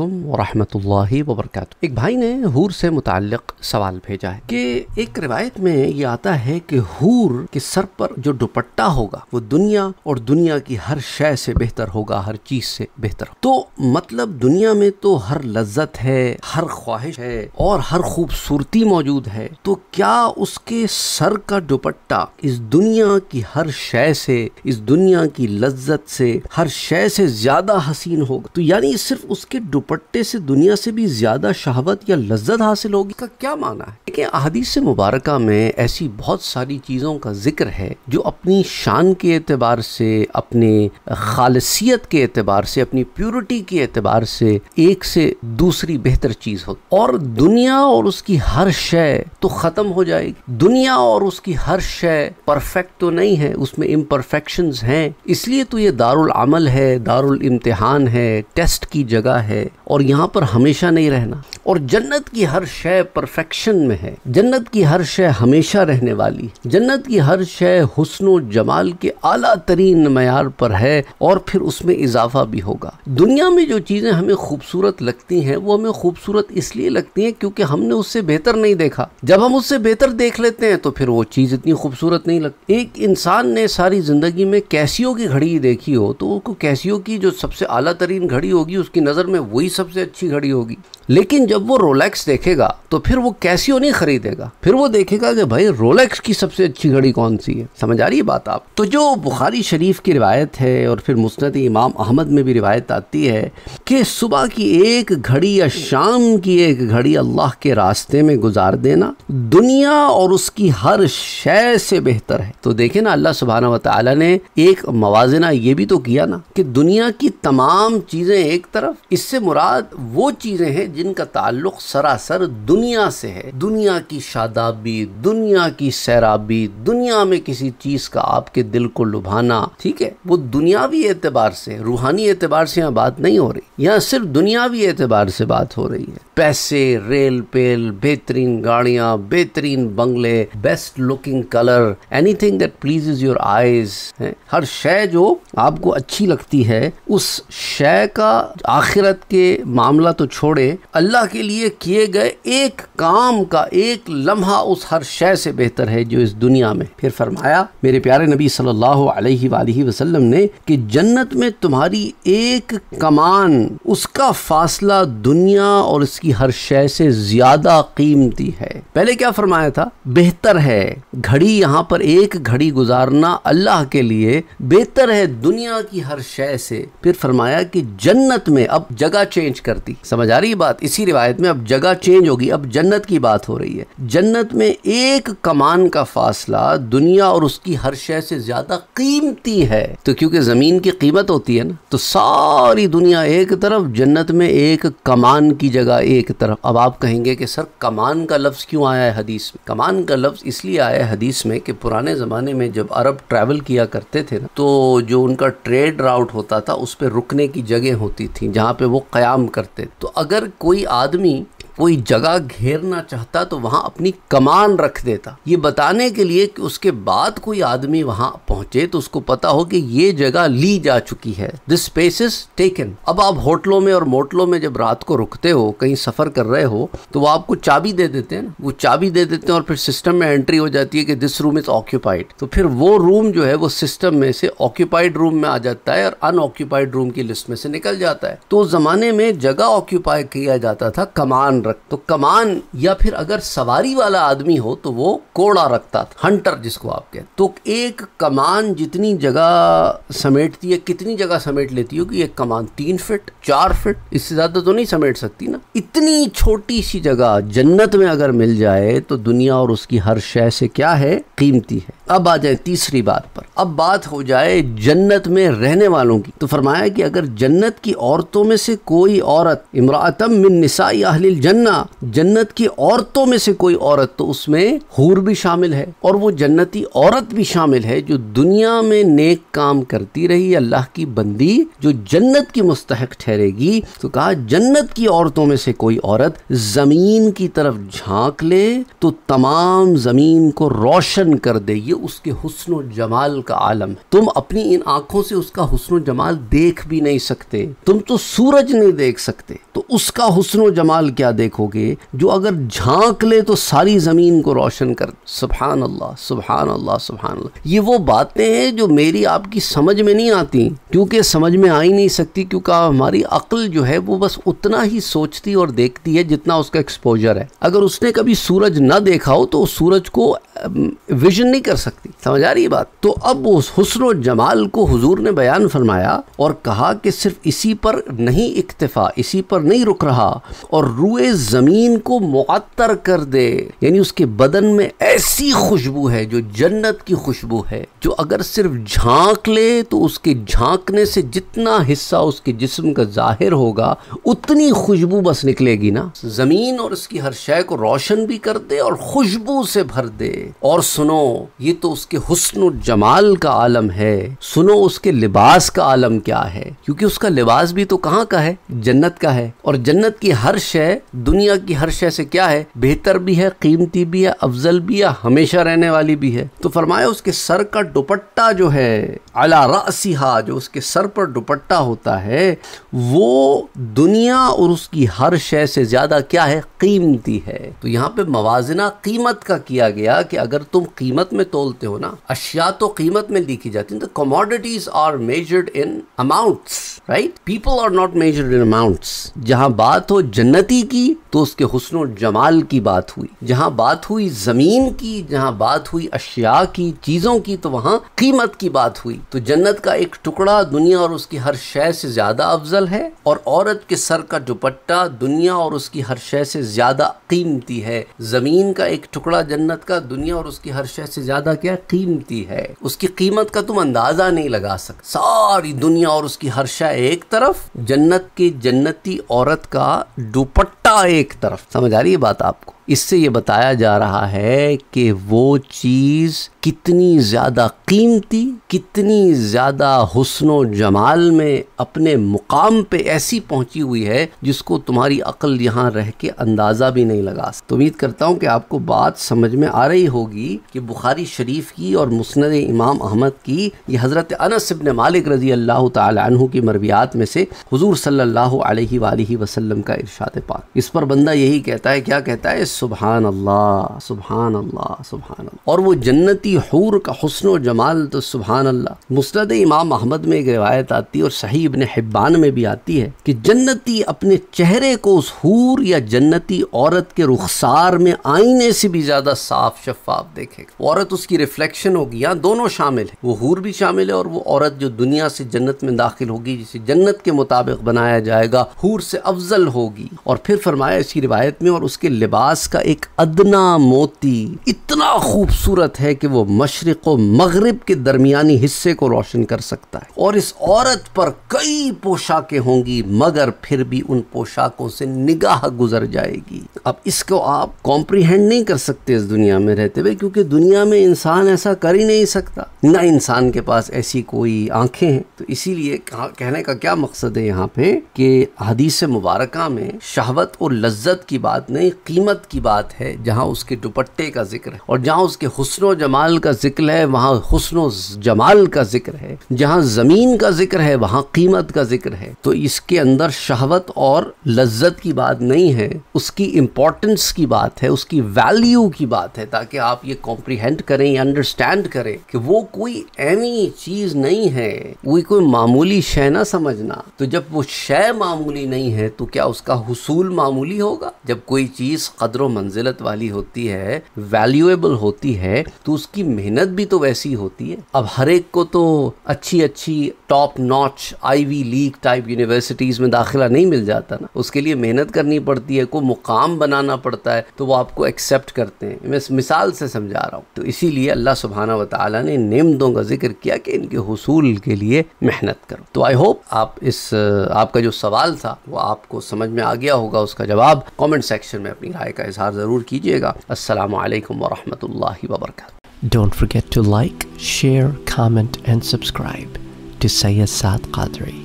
वरहमतुल्लाह वबरकत एक भाई ने हूर से मुतक सवाल भेजा है कि एक रिवायत में ये आता है कि हूर के सर पर जो दुपट्टा होगा वो दुनिया और दुनिया की हर शय से बेहतर होगा हर चीज से बेहतर तो मतलब दुनिया में तो हर लज्जत है हर ख्वाहिश है और हर खूबसूरती मौजूद है तो क्या उसके सर का दुपट्टा इस दुनिया की हर शय से इस दुनिया की लज्जत से हर शय से ज्यादा हसीन होगा तो यानी सिर्फ उसके दुप दुपट्टे से दुनिया से भी ज़्यादा शहावत या लज्जत हासिल होगी का क्या माना है देखिए अहदीस से मुबारक में ऐसी बहुत सारी चीज़ों का जिक्र है जो अपनी शान के अतबार से अपने खालसियत के अतबार से अपनी प्योरिटी के अतबार से एक से दूसरी बेहतर चीज़ हो और दुनिया और उसकी हर शय तो ख़त्म हो जाएगी दुनिया और उसकी हर शय परफेक्ट तो नहीं है उसमें इम्परफेक्शन हैं इसलिए तो ये दारुल अमल है दारुल इम्तिहान है टेस्ट की जगह है और यहाँ पर हमेशा नहीं रहना और जन्नत की हर शय परफेक्शन में है जन्नत की हर शय हमेशा रहने वाली जन्नत की हर शय हुसन जमाल के आला तरीन मैार पर है और फिर उसमें इजाफा भी होगा दुनिया में जो चीज़ें हमें खूबसूरत लगती हैं वो हमें खूबसूरत इसलिए लगती हैं क्योंकि हमने उससे बेहतर नहीं देखा जब हम उससे बेहतर देख लेते हैं तो फिर वो चीज़ इतनी खूबसूरत नहीं लगती एक इंसान ने सारी ज़िंदगी में कैसियो की घड़ी देखी हो तो उसको की जो सबसे आला तरीन घड़ी होगी उसकी नज़र में वही सबसे अच्छी घड़ी होगी लेकिन जब वो रोलेक्स देखेगा तो फिर वो कैसियो नहीं खरीदेगा फिर वो देखेगा कि भाई रोलेक्स की सबसे अच्छी घड़ी कौन सी है समझ आ रही है बात आप तो जो बुखारी शरीफ की रिवायत है और फिर मुस्त इमाम अहमद में भी रिवायत आती है कि सुबह की एक घड़ी या शाम की एक घड़ी अल्लाह के रास्ते में गुजार देना दुनिया और उसकी हर शय से बेहतर है तो देखे ना अल्लाह सुबहाना वाली ने एक मवाजना ये भी तो किया ना कि दुनिया की तमाम चीज़ें एक तरफ इससे मुराद वो चीज़ें हैं जिनका ताल्लुक सरासर दुनिया से है दुनिया की शादाबी दुनिया की सैराबी दुनिया में किसी चीज़ का आपके दिल को लुभाना ठीक है वो दुनियावी एतबार से रूहानी एतबार से यहाँ बात नहीं हो रही यहाँ सिर्फ दुनियावी एतबार से बात हो रही है पैसे रेल पेल बेहतरीन गाड़िया बेहतरीन बंगले best looking colour anything that please your eyes हर शय जो आपको अच्छी लगती है उस शय का आखिरत के मामला तो छोड़े अल्लाह के लिए किए गए एक काम का एक लम्हा उस हर शय से बेहतर है जो इस दुनिया में फिर फरमाया मेरे प्यारे नबी सल्लल्लाहु अलैहि वसल्लम ने कि जन्नत में तुम्हारी एक कमान उसका फासला दुनिया और इसकी हर शय से ज्यादा कीमती है पहले क्या फरमाया था बेहतर है घड़ी यहाँ पर एक घड़ी गुजारना अल्लाह के लिए बेहतर है दुनिया की हर शय से फिर फरमाया कि जन्नत में अब जगह चेंज करती समझ आ रही बात इसी रिवायत आयत में अब जगह चेंज होगी अब जन्नत की बात हो रही है जन्नत में एक कमान का फासला दुनिया और उसकी हर शय से ज़्यादा कीमती है तो क्योंकि ज़मीन की कीमत होती है ना तो सारी दुनिया एक तरफ जन्नत में एक कमान की जगह एक तरफ अब आप कहेंगे कि सर कमान का लफ्ज़ क्यों आया है हदीस में कमान का लफ्ज़ इसलिए आया है हदीस में कि पुराने ज़माने में जब अरब ट्रैवल किया करते थे ना तो जो उनका ट्रेड राउट होता था उस पर रुकने की जगह होती थी जहाँ पे वो क्याम करते तो अगर कोई आदमी mim. कोई जगह घेरना चाहता तो वहाँ अपनी कमान रख देता ये बताने के लिए कि उसके बाद कोई आदमी वहाँ पहुंचे तो उसको पता हो कि ये जगह ली जा चुकी है दिस स्पेस इज टेकन अब आप होटलों में और मोटलों में जब रात को रुकते हो कहीं सफ़र कर रहे हो तो वो आपको चाबी दे देते हैं वो चाबी दे देते हैं और फिर सिस्टम में एंट्री हो जाती है कि दिस रूम इज़ ऑक्यूपाइड तो फिर वो रूम जो है वो सिस्टम में से ऑक्यूपाइड रूम में आ जाता है और अनऑक्यूपाइड रूम की लिस्ट में से निकल जाता है तो ज़माने में जगह ऑक्यूपाई किया जाता था कमान रख तो कमान या फिर अगर सवारी वाला आदमी हो तो वो कोड़ा रखता था हंटर जिसको आप कहते तो एक कमान जितनी जगह समेटती है कितनी जगह समेट लेती होगी एक कमान तीन फिट चार फिट इससे ज़्यादा तो नहीं समेट सकती ना इतनी छोटी सी जगह जन्नत में अगर मिल जाए तो दुनिया और उसकी हर शय से क्या है कीमती है अब आ जाए तीसरी बात पर अब बात हो जाए जन्नत में रहने वालों की तो फरमाया कि अगर जन्नत की औरतों में से कोई औरत इमरातम मिन निसाई अहलिल जन्ना जन्नत की औरतों में से कोई औरत तो उसमें हूर भी शामिल है और वो जन्नती औरत भी शामिल है जो दुनिया में नेक काम करती रही अल्लाह की बंदी जो जन्नत की मुस्तक ठहरेगी तो कहा जन्नत की औरतों में से कोई औरत जमीन की तरफ झांक ले तो तमाम जमीन को रोशन कर दे ये उसके हुसन जमाल का आलम है तुम अपनी इन आंखों से उसका हुसन जमाल देख भी नहीं सकते तुम तो सूरज नहीं देख सकते तो उसका हुसन जमाल क्या देख देखोगे जो अगर झांक ले तो सारी ज़मीन को रोशन कर सुबहान अल्लाह सुबहान अल्लाह सुबहान अल्लाह ये वो बातें हैं जो मेरी आपकी समझ में नहीं आती क्योंकि समझ में आ ही नहीं सकती क्योंकि हमारी अक्ल जो है वो बस उतना ही सोचती और देखती है जितना उसका एक्सपोजर है अगर उसने कभी सूरज ना देखा हो तो उस सूरज को विजन नहीं कर सकती समझ आ रही बात तो अब उस हसन जमाल को हुजूर ने बयान फरमाया और कहा कि सिर्फ इसी पर नहीं इक्तफा इसी पर नहीं रुक रहा और रुए ज़मीन को मअतर कर दे यानी उसके बदन में ऐसी खुशबू है जो जन्नत की खुशबू है जो अगर सिर्फ झांक ले तो उसके झांकने से जितना हिस्सा उसके जिस्म का जाहिर होगा उतनी खुशबू बस निकलेगी ना ज़मीन और उसकी हर शय को रोशन भी कर दे और खुशबू से भर दे और सुनो ये तो उसके हुस्न जमाल का आलम है सुनो उसके लिबास का आलम क्या है क्योंकि उसका लिबास भी तो कहाँ का है जन्नत का है और जन्नत की हर शय दुनिया की हर शय से क्या है बेहतर भी है कीमती भी है अफजल भी है हमेशा रहने वाली भी है तो फरमाया उसके सर का दुपट्टा जो है अला रसिहा जो उसके सर पर दुपट्टा होता है वो दुनिया और उसकी हर शय से ज़्यादा क्या है कीमती है तो यहाँ पे मवाजना कीमत का किया गया कि अगर तुम कीमत में तोलते हो ना अशिया तो कीमत में लिखी जाती है तो commodities are measured in amounts right people are not measured in amounts जहां बात हो जन्नती की हुई तो उसके हसन जमाल की बात हुई जहाँ बात हुई ज़मीन की जहाँ बात हुई अशिया की चीज़ों की तो वहाँ कीमत की बात हुई तो जन्नत का एक टुकड़ा दुनिया और उसकी हर शय से ज़्यादा अफजल है और औरत के सर का दुपट्टा दुनिया और उसकी हर शय से ज़्यादा कीमती है ज़मीन का एक टुकड़ा जन्नत का दुनिया और उसकी हर शय से ज़्यादा क्या कीमती है उसकी कीमत का तुम अंदाज़ा नहीं लगा सकते सारी दुनिया और उसकी हर शय एक तरफ जन्नत की जन्नती औरत का दुपट्टा एक तरफ समझ आ रही है बात आपको इससे ये बताया जा रहा है कि वो चीज़ कितनी ज़्यादा कीमती कितनी ज़्यादा हसन जमाल में अपने मुकाम पे ऐसी पहुंची हुई है जिसको तुम्हारी अकल यहाँ रह के अंदाज़ा भी नहीं लगा सकती तो उम्मीद करता हूँ कि आपको बात समझ में आ रही होगी कि बुखारी शरीफ की और मुस्ंद इमाम अहमद की ये हज़रत अनस मालिक रजी अल्लाह तु की मरवियात में से हजूर सल्ला वसलम का इरशाद पाक इस पर बंदा यही कहता है क्या कहता है सुबहान अल्लाह सुबहान अल्लाह सुबहान अल्लाह और वो जन्नती हूर का हसन जमाल तो सुबहान अल्लाह मुस्रद इमाम अहमद में एक रिवायत आती है और सही इबन हिब्बान में भी आती है कि जन्नती अपने चेहरे को उस हूर या जन्नती औरत के रुखसार में आईने से भी ज़्यादा साफ शफाफ देखेगा औरत उसकी रिफ्लेक्शन होगी यहाँ दोनों शामिल है वो हूर भी शामिल है और वो औरत जो दुनिया से जन्नत में दाखिल होगी जिसे जन्नत के मुताबिक बनाया जाएगा हूर से अफजल होगी और फिर फरमाया इसी रिवायत में और उसके लिबास का एक अदना मोती इतना खूबसूरत है कि वो मशरक़ मगरब के दरमियानी हिस्से को रोशन कर सकता है और इस औरत पर कई पोशाकें होंगी मगर फिर भी उन पोशाकों से निगाह गुजर जाएगी अब इसको आप कॉम्प्रीहेंड नहीं कर सकते इस दुनिया में रहते हुए क्योंकि दुनिया में इंसान ऐसा कर ही नहीं सकता ना इंसान के पास ऐसी कोई आंखें हैं तो इसीलिए कहने का क्या मकसद है यहाँ पे कि हदीस मुबारक में शहवत वो लज्जत की बात नहीं कीमत की बात है जहाँ उसके दुपट्टे का जिक्र है और जहाँ उसके हसन जमाल का जिक्र है वहाँ हसन जमाल का जिक्र है जहाँ ज़मीन का जिक्र है वहाँ कीमत का जिक्र है तो इसके अंदर शहवत और लज्जत की बात नहीं है उसकी इम्पोर्टेंस की बात है उसकी वैल्यू की बात है ताकि आप ये कॉम्प्रीहेंड करें अंडरस्टैंड करें कि वो कोई ऐसी चीज़ नहीं है वो कोई मामूली शय ना समझना तो जब वो शय मामूली नहीं है तो क्या उसका हसूल मामूल मामूली होगा जब कोई चीज़ कदर मंजिलत वाली होती है वैल्यूएबल होती है तो उसकी मेहनत भी तो वैसी होती है अब हर एक को तो अच्छी अच्छी top notch Ivy League type universities में दाखिला नहीं मिल जाता ना उसके लिए मेहनत करनी पड़ती है को मुकाम बनाना पड़ता है तो वो आपको एक्सेप्ट करते हैं मैं मिसाल से समझा रहा हूँ तो इसीलिए अल्लाह सुबहाना वाली ने नियमतों का जिक्र किया कि इनके हसूल के लिए मेहनत करो तो आई होप आप इस आपका जो सवाल था वो आपको समझ में आ गया होगा उसका इसका जवाब कमेंट सेक्शन में अपनी राय का इजहार जरूर कीजिएगा असलकम वरहि वबरक don't forget to like share comment and subscribe to Syed सात कादरी